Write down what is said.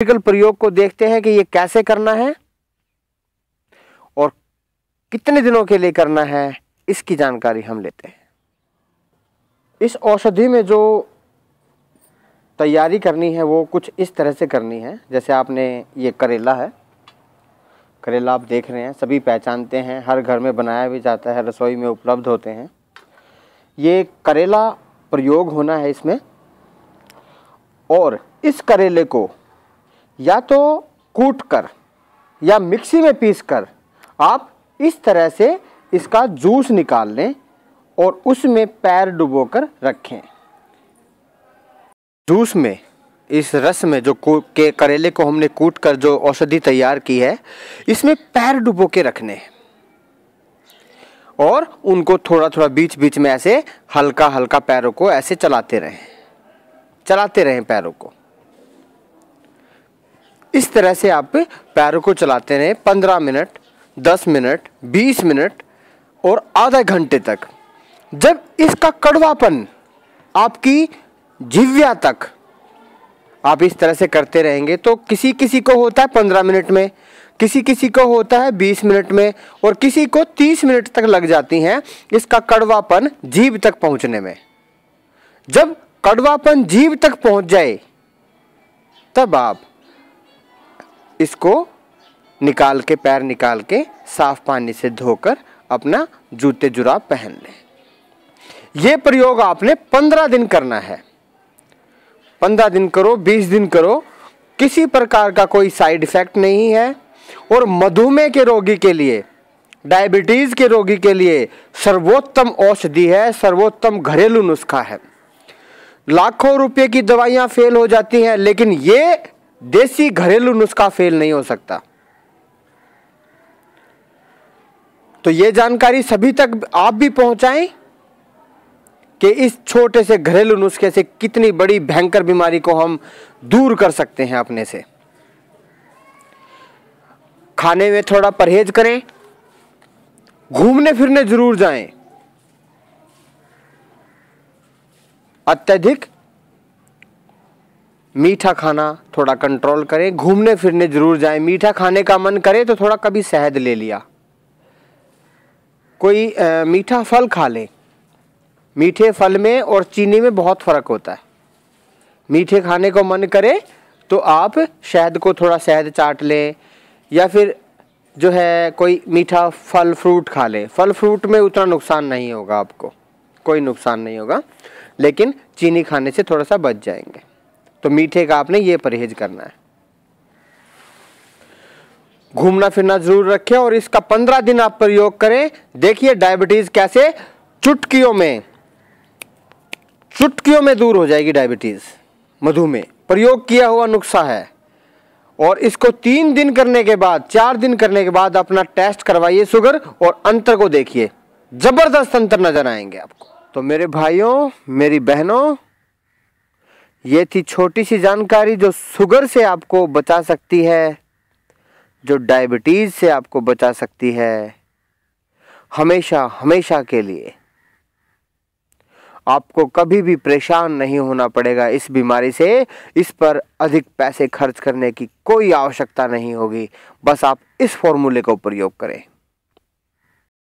practical प्रयोग को देखते हैं कि ये कैसे करना है और कितने दिनों के लिए करना है इसकी जानकारी हम लेते हैं इस औषधि में जो तैयारी करनी है वो कुछ इस तरह से करनी है जैसे आपने ये करेला है करेला आप देख रहे हैं सभी पहचानते हैं हर घर में बनाया भी जाता है रसोई में उपलब्ध होते हैं ये करेला प्रयोग होना है इसमें और इस करेले को या तो कूट कर या मिक्सी में पीस कर आप इस तरह से इसका जूस निकाल लें और उसमें पैर डुबो कर रखें जूस में इस रस में जो के करेले को हमने कूट कर जो औषधि तैयार की है इसमें पैर डुबो के रखने और उनको थोड़ा थोड़ा बीच बीच में ऐसे हल्का हल्का पैरों को ऐसे चलाते रहें चलाते रहें पैरों को इस तरह से आप पैरों को चलाते रहें पंद्रह मिनट दस मिनट बीस मिनट और आधा घंटे तक जब इसका कड़वापन आपकी जिव्या तक आप इस तरह से करते रहेंगे तो किसी किसी को होता है पंद्रह मिनट में किसी किसी को होता है बीस मिनट में और किसी को तीस मिनट तक लग जाती हैं इसका कड़वापन जीव तक पहुंचने में जब कड़वापन जीव तक पहुंच जाए तब आप इसको निकाल के पैर निकाल के साफ पानी से धोकर अपना जूते जुराब पहन लें यह प्रयोग आपने पंद्रह दिन करना है पंद्रह दिन करो बीस दिन करो किसी प्रकार का कोई साइड इफेक्ट नहीं है और मधुमेह के रोगी के लिए डायबिटीज़ के रोगी के लिए सर्वोत्तम औषधि है सर्वोत्तम घरेलू नुस्खा है लाखों रुपए की दवाइयां फेल हो जाती हैं लेकिन ये देसी घरेलू नुस्खा फेल नहीं हो सकता तो ये जानकारी सभी तक आप भी पहुंचाएं कि इस छोटे से घरेलू नुस्खे से कितनी बड़ी भयंकर बीमारी को हम दूर कर सकते हैं अपने से खाने में थोड़ा परहेज करें घूमने फिरने जरूर जाएं अत्यधिक मीठा खाना थोड़ा कंट्रोल करें घूमने फिरने ज़रूर जाएं मीठा खाने का मन करे तो थोड़ा कभी शहद ले लिया कोई आ, मीठा फल खा लें मीठे फल में और चीनी में बहुत फ़र्क होता है मीठे खाने को मन करे तो आप शहद को थोड़ा शहद चाट लें या फिर जो है कोई मीठा फल फ्रूट खा लें फल फ्रूट में उतना नुकसान नहीं होगा आपको कोई नुकसान नहीं होगा लेकिन चीनी खाने से थोड़ा सा बच जाएंगे तो मीठे का आपने ये परहेज करना है घूमना फिरना जरूर रखें और इसका पंद्रह दिन आप प्रयोग करें देखिए डायबिटीज कैसे चुटकियों में चुटकियों में दूर हो जाएगी डायबिटीज मधुमेह प्रयोग किया हुआ नुस्खा है और इसको तीन दिन करने के बाद चार दिन करने के बाद अपना टेस्ट करवाइए शुगर और अंतर को देखिए जबरदस्त अंतर नजर आएंगे आपको तो मेरे भाइयों मेरी बहनों ये थी छोटी सी जानकारी जो शुगर से आपको बचा सकती है जो डायबिटीज़ से आपको बचा सकती है हमेशा हमेशा के लिए आपको कभी भी परेशान नहीं होना पड़ेगा इस बीमारी से इस पर अधिक पैसे खर्च करने की कोई आवश्यकता नहीं होगी बस आप इस फॉर्मूले का प्रयोग करें